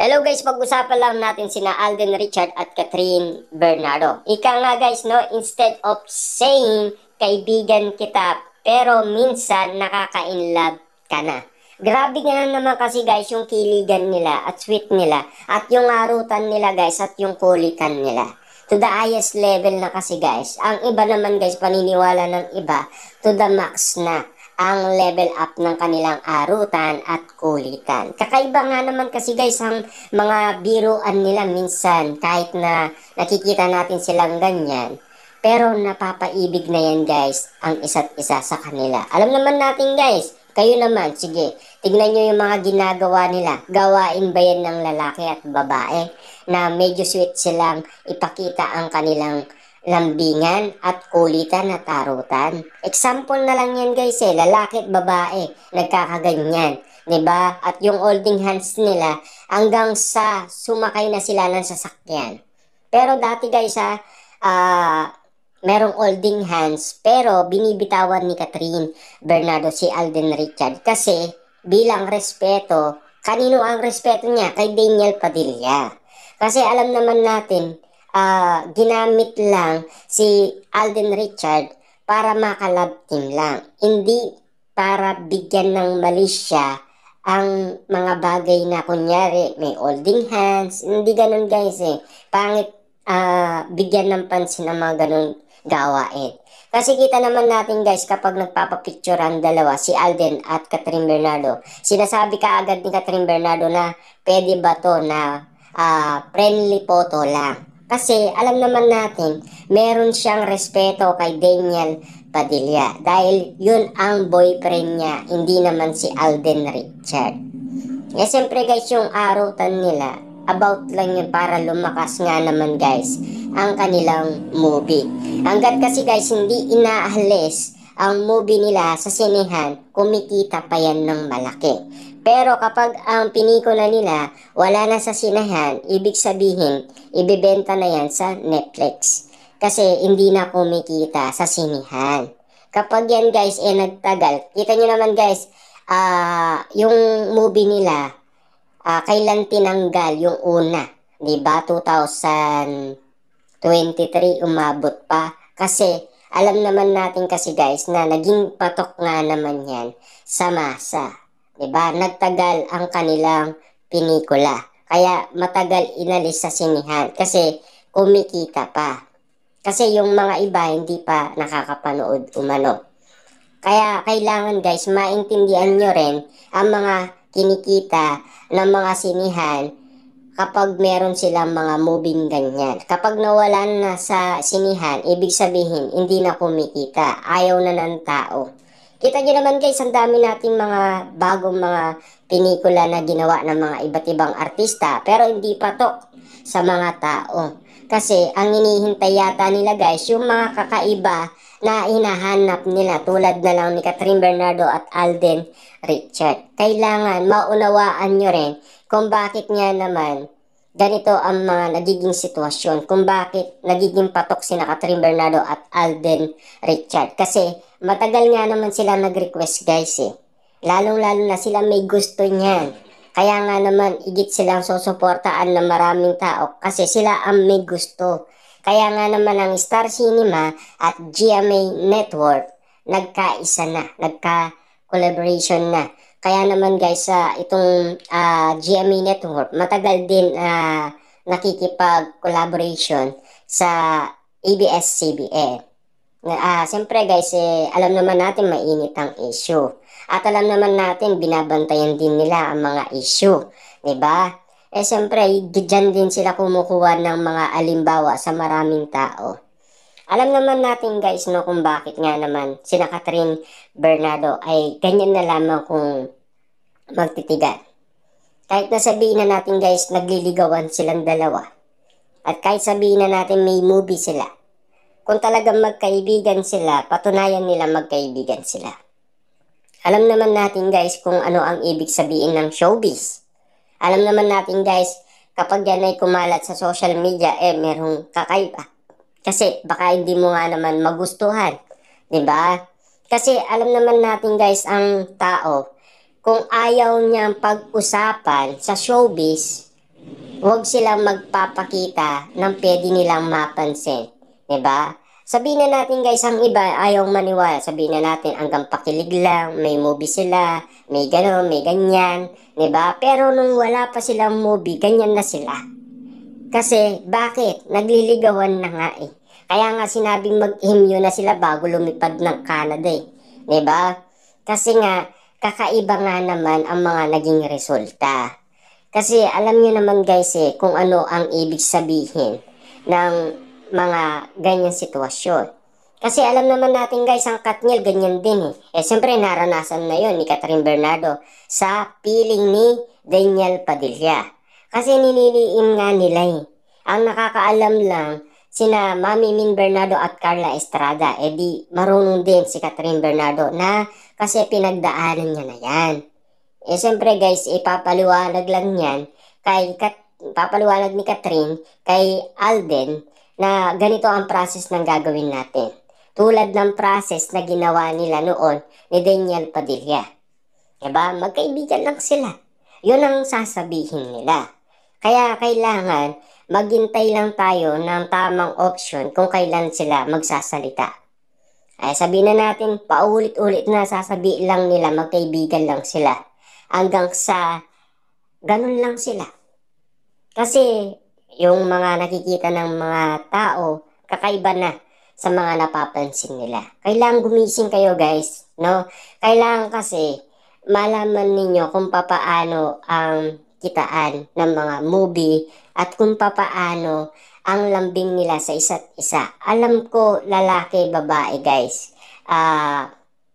Hello guys, pag-usapan lang natin sina Alden Richard at Catherine Bernardo. Ika nga guys, no, instead of saying kaibigan kita, pero minsan nakaka love ka na. Grabe nga naman kasi guys yung kiligan nila at sweet nila at yung arutan nila guys at yung kulitan nila. To the highest level na kasi guys. Ang iba naman guys paniniwala ng iba to the max na ang level up ng kanilang arutan at kulitan. Kakaiba nga naman kasi guys ang mga biruan nila minsan kahit na nakikita natin silang ganyan. Pero napapaibig na yan guys ang isa't isa sa kanila. Alam naman natin guys, kayo naman, sige, tignan nyo yung mga ginagawa nila. Gawain ba yan ng lalaki at babae na medyo sweet silang ipakita ang kanilang lambingan at kulitan at arutan. Example na lang yan guys eh, lalaki at babae, nagkakaganyan. 'di ba? At yung holding hands nila hanggang sa sumakay na sila ng sasakyan. Pero dati guys ha, uh, ah, merong holding hands pero binibitawan ni Catherine Bernardo si Alden Richard kasi bilang respeto, kanino ang respeto niya? Kay Daniel Padilla. Kasi alam naman natin uh, ginamit lang si Alden Richard para makalab team lang. Hindi para bigyan ng mali siya ang mga bagay na kunyari may holding hands. Hindi ganun guys eh. Pangit uh, bigyan ng pansin ang mga ganun gawain. Kasi kita naman natin guys, kapag nagpapapicture ang dalawa, si Alden at Catherine Bernardo, sinasabi ka agad ni Catherine Bernardo na pwede ba to na uh, friendly photo lang. Kasi alam naman natin, meron siyang respeto kay Daniel Padilla dahil yun ang boyfriend niya, hindi naman si Alden Richard. Kaya eh, siyempre guys, yung arutan nila, about lang yun para lumakas nga naman guys ang kanilang movie. Hanggat kasi guys, hindi inaalis ang movie nila sa sinehan, kumikita pa yan ng malaki. Pero kapag ang piniko na nila wala na sa sinahan, ibig sabihin, ibibenta na yan sa Netflix. Kasi hindi na kumikita sa sinihan. Kapag yan guys, eh nagtagal. Kita nyo naman guys, uh, yung movie nila, uh, kailan tinanggal yung una. ba Diba? 2023 umabot pa. Kasi alam naman natin kasi guys na naging patok nga naman yan sa masa diba? Nagtagal ang kanilang pinikula. Kaya matagal inalis sa sinihan kasi kumikita pa. Kasi yung mga iba hindi pa nakakapanood umano. Kaya kailangan guys maintindihan nyo rin ang mga kinikita ng mga sinihan kapag meron silang mga moving ganyan. Kapag nawalan na sa sinihan, ibig sabihin hindi na kumikita, ayaw na ng tao. Kita nyo naman guys, ang dami nating mga bagong mga pinikula na ginawa ng mga iba't ibang artista pero hindi patok sa mga tao. Kasi ang hinihintay yata nila guys, yung mga kakaiba na hinahanap nila tulad na lang ni Catherine Bernardo at Alden Richard. Kailangan maunawaan nyo rin kung bakit nga naman Ganito ang mga nagiging sitwasyon kung bakit nagiging patok si Katrin Bernardo at Alden Richard. Kasi matagal nga naman sila nag-request guys eh. Lalong-lalo na sila may gusto niyan. Kaya nga naman igit silang susuportaan ng maraming tao kasi sila ang may gusto. Kaya nga naman ang Star Cinema at GMA Network nagkaisa na, nagka-collaboration na. Kaya naman guys, uh, itong uh, ah, GMA e Network, matagal din uh, nakikipag-collaboration sa ABS-CBN. Uh, ah, Siyempre guys, eh, alam naman natin mainit ang issue. At alam naman natin, binabantayan din nila ang mga issue. ba? Diba? Eh siyempre, dyan din sila kumukuha ng mga alimbawa sa maraming tao. Alam naman natin guys no kung bakit nga naman sina Catherine Bernardo ay ganyan na lamang kung magtitigan. Kahit na sabihin na natin guys nagliligawan silang dalawa at kahit sabihin na natin may movie sila. Kung talagang magkaibigan sila, patunayan nila magkaibigan sila. Alam naman natin guys kung ano ang ibig sabihin ng showbiz. Alam naman natin guys kapag yan ay kumalat sa social media eh merong kakaiba. Kasi baka hindi mo nga naman magustuhan, 'di ba? Kasi alam naman natin guys ang tao, kung ayaw niyang pag-usapan sa showbiz, huwag silang magpapakita ng pwede nilang mapansin, 'di ba? Sabihin na natin guys, ang iba ayaw maniwala. Sabihin na natin hanggang pakilig lang, may movie sila, may gano'n, may ganyan, 'di ba? Pero nung wala pa silang movie, ganyan na sila. Kasi bakit? Nagliligawan na nga eh. Kaya nga sinabing mag-himyo na sila bago lumipad ng Canada eh. ba? Diba? Kasi nga, kakaiba nga naman ang mga naging resulta. Kasi alam niyo naman guys eh, kung ano ang ibig sabihin ng mga ganyan sitwasyon. Kasi alam naman natin guys, ang Katniel ganyan din eh. Eh siyempre naranasan na yon ni Catherine Bernardo sa piling ni Daniel Padilla. Kasi nililiim nga nila eh. Ang nakakaalam lang, sina Mami Min Bernardo at Carla Estrada. E di marunong din si Catherine Bernardo na kasi pinagdaanan niya na yan. Eh siyempre guys, ipapaliwanag lang yan kay Kat papaliwanag ni Catherine kay Alden na ganito ang process ng gagawin natin. Tulad ng process na ginawa nila noon ni Daniel Padilla. Diba? Magkaibigan lang sila. Yun ang sasabihin nila. Kaya kailangan maghintay lang tayo ng tamang option kung kailan sila magsasalita. Ay sabihin na natin, paulit-ulit na sasabi lang nila, magkaibigan lang sila. Hanggang sa ganun lang sila. Kasi yung mga nakikita ng mga tao, kakaiba na sa mga napapansin nila. Kailangan gumising kayo guys, no? Kailangan kasi malaman ninyo kung papaano ang um, kitaan ng mga movie at kung papaano ang lambing nila sa isa't isa. Alam ko lalaki, babae guys. Uh,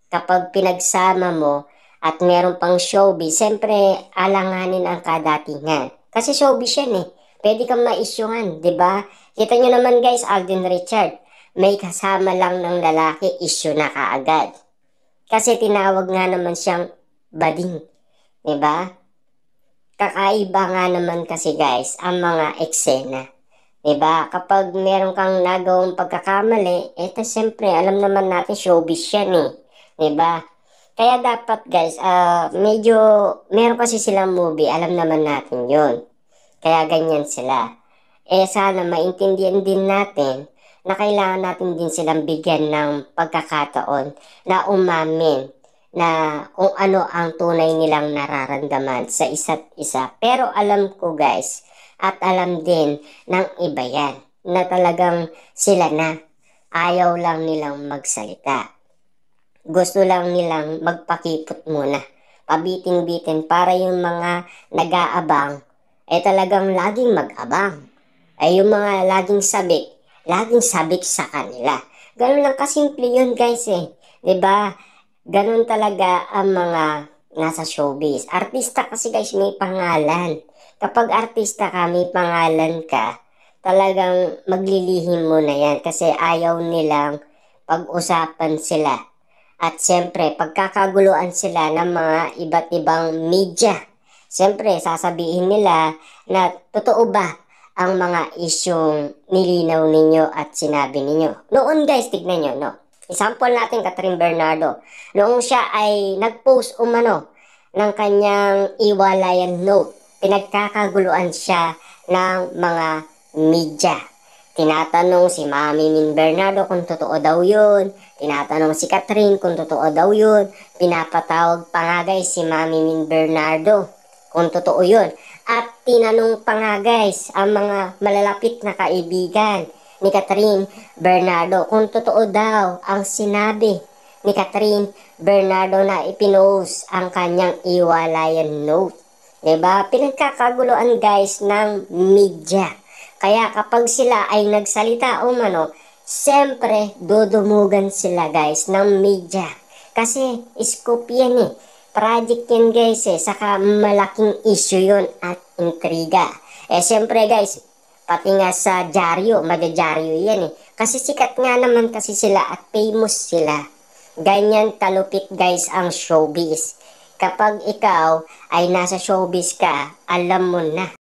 kapag pinagsama mo at meron pang showbiz, siyempre alanganin ang kadatingan. Kasi showbiz yan eh. Pwede kang ma maisyungan, di ba? Kita nyo naman guys, Alden Richard. May kasama lang ng lalaki, issue na kaagad. Kasi tinawag nga naman siyang bading. 'di ba? kakaiba nga naman kasi guys ang mga eksena. Diba? Kapag meron kang nagawang pagkakamali, eto siyempre, alam naman natin showbiz yan eh. Diba? Kaya dapat guys, uh, medyo, meron kasi silang movie, alam naman natin yon Kaya ganyan sila. Eh sana maintindihan din natin na kailangan natin din silang bigyan ng pagkakataon na umamin na kung ano ang tunay nilang nararamdaman sa isa't isa. Pero alam ko guys, at alam din ng iba yan, na talagang sila na ayaw lang nilang magsalita. Gusto lang nilang magpakipot muna. Pabitin-bitin para yung mga nag-aabang ay eh, talagang laging mag-abang. Ay eh, yung mga laging sabik, laging sabik sa kanila. Ganun lang kasimple yun guys eh. ba? Diba? Ganun talaga ang mga nasa showbiz. Artista kasi guys, may pangalan. Kapag artista ka, may pangalan ka, talagang maglilihim mo na yan kasi ayaw nilang pag-usapan sila. At siyempre, pagkakaguluan sila ng mga iba't ibang media. Siyempre, sasabihin nila na totoo ba ang mga isyong nilinaw ninyo at sinabi ninyo. Noon guys, tignan nyo, no? Example natin, Catherine Bernardo. Noong siya ay nag-post umano ng kanyang iwalayan note, pinagkakaguluan siya ng mga media. Tinatanong si Mami Min Bernardo kung totoo daw yun. Tinatanong si Catherine kung totoo daw yun. Pinapatawag pa si Mami Min Bernardo kung totoo yun. At tinanong pa guys ang mga malalapit na kaibigan ni Catherine Bernardo kung totoo daw ang sinabi ni Catherine Bernardo na ipinose ang kanyang iwalayan note. ba? Diba? Pinagkakaguluan guys ng media. Kaya kapag sila ay nagsalita o mano, siyempre dudumugan sila guys ng media. Kasi scoop yan eh. Project yan guys eh. Saka malaking issue yon at intriga. Eh siyempre guys, Pati nga sa dyaryo, madadyaryo yan eh. Kasi sikat nga naman kasi sila at famous sila. Ganyan talupit guys ang showbiz. Kapag ikaw ay nasa showbiz ka, alam mo na